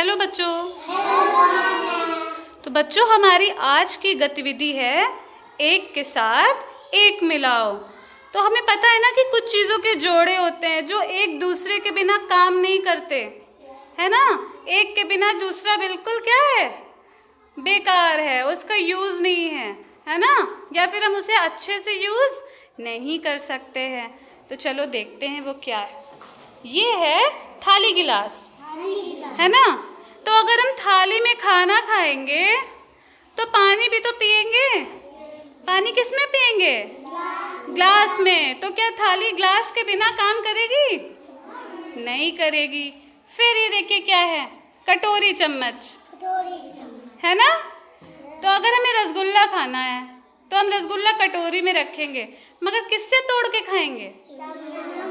hello बच्चों तो बच्चों हमारी आज की गतिविधि है एक के साथ एक मिलाओ तो हमें पता है ना कि कुछ चीज़ों के जोड़े होते हैं जो एक दूसरे के बिना काम नहीं करते है ना एक के बिना दूसरा बिल्कुल क्या है बेकार है उसका यूज़ नहीं है है ना या फिर हम उसे अच्छे से यूज़ नहीं कर सकते हैं तो चलो देखते हैं वो क्या है ये है थाली गिलास है ना तो अगर हम थाली में खाना खाएंगे तो पानी भी तो पिएंगे पानी किस में पिएंगे ग्लास में तो क्या थाली ग्लास के बिना काम करेगी नहीं करेगी फिर ये देखिए क्या है कटोरी चम्मच है ना तो अगर हमें रसगुल्ला खाना है तो हम रसगुल्ला कटोरी में रखेंगे मगर किससे तोड़ के खाएंगे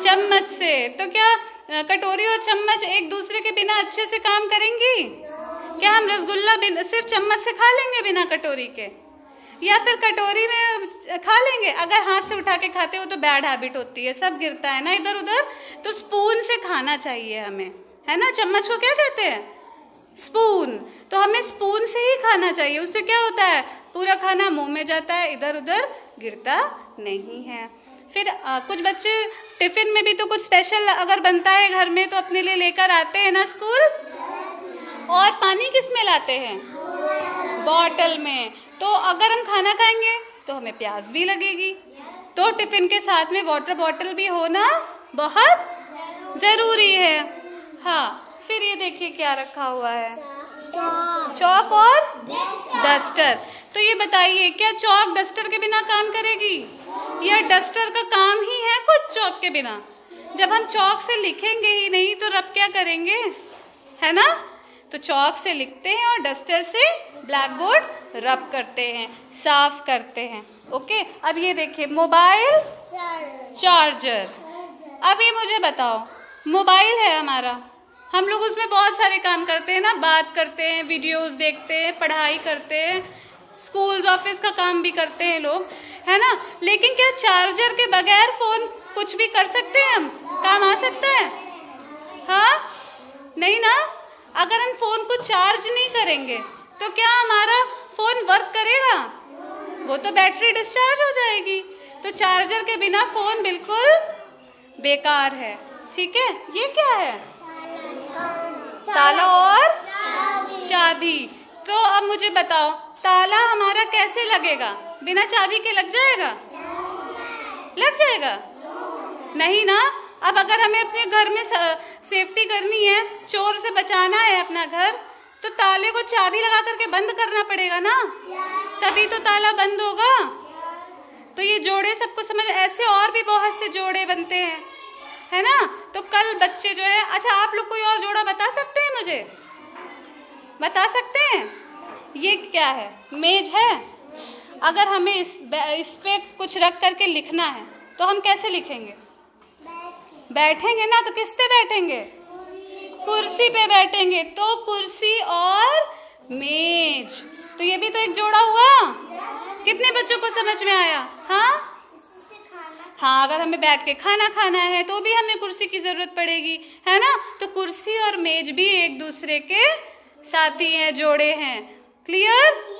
चम्मच से तो क्या कटोरी और चम्मच एक दूसरे के बिना अच्छे से काम करेंगी क्या हम रसगुल्ला सिर्फ चम्मच से खा लेंगे बिना कटोरी के या फिर कटोरी में खा लेंगे अगर हाथ से उठा के खाते हो तो बैड हैबिट होती है सब गिरता है ना इधर उधर तो स्पून से खाना चाहिए हमें है ना चम्मच को क्या कहते हैं स्पून तो हमें स्पून से ही खाना चाहिए उससे क्या होता है पूरा खाना मुंह में जाता है इधर उधर गिरता नहीं है फिर आ, कुछ बच्चे टिफिन में भी तो कुछ स्पेशल अगर बनता है घर में तो अपने लिए लेकर आते हैं ना स्कूल और पानी किस में लाते हैं बॉटल में तो अगर हम खाना खाएंगे तो हमें प्यास भी लगेगी तो टिफिन के साथ में वाटर बॉटल भी होना बहुत ज़रूरी है हाँ फिर ये देखिए क्या रखा हुआ है चौक और डस्टर तो ये बताइए क्या चौक डस्टर के बिना काम करेगी यह डस्टर का काम ही है कुछ चौक के बिना जब हम चौक से लिखेंगे ही नहीं तो रब क्या करेंगे है ना तो चौक से लिखते हैं और डस्टर से ब्लैक बोर्ड रब करते हैं साफ करते हैं ओके अब ये देखिए मोबाइल चार्जर अब ये मुझे बताओ मोबाइल है हमारा हम लोग उसमें बहुत सारे काम करते हैं ना बात करते हैं वीडियोस देखते हैं पढ़ाई करते हैं स्कूल्स ऑफिस का काम भी करते हैं लोग है ना लेकिन क्या चार्जर के बगैर फ़ोन कुछ भी कर सकते हैं हम काम आ सकता है हाँ नहीं ना अगर हम फ़ोन को चार्ज नहीं करेंगे तो क्या हमारा फ़ोन वर्क करेगा वो तो बैटरी डिस्चार्ज हो जाएगी तो चार्जर के बिना फ़ोन बिल्कुल बेकार है ठीक है ये क्या है ताला और चाबी तो अब मुझे बताओ ताला हमारा कैसे लगेगा बिना चाबी के लग जाएगा लग जाएगा नहीं ना अब अगर हमें अपने घर में सेफ्टी करनी है चोर से बचाना है अपना घर तो ताले को चाबी लगा करके बंद करना पड़ेगा ना तभी तो ताला बंद होगा तो ये जोड़े सबको समझ ऐसे और भी बहुत से जोड़े बनते हैं है ना तो कल बच्चे जो है अच्छा आप लोग कोई और जोड़ा बता सकते हैं मुझे बता सकते हैं ये क्या है मेज है अगर हमें इस इस पे कुछ रख करके लिखना है तो हम कैसे लिखेंगे बैठेंगे ना तो किस पे बैठेंगे कुर्सी पे बैठेंगे तो कुर्सी और मेज तो ये भी तो एक जोड़ा हुआ कितने बच्चों को समझ में आया हाँ हाँ अगर हमें बैठ के खाना खाना है तो भी हमें कुर्सी की जरूरत पड़ेगी है ना तो कुर्सी और मेज भी एक दूसरे के साथी हैं जोड़े हैं क्लियर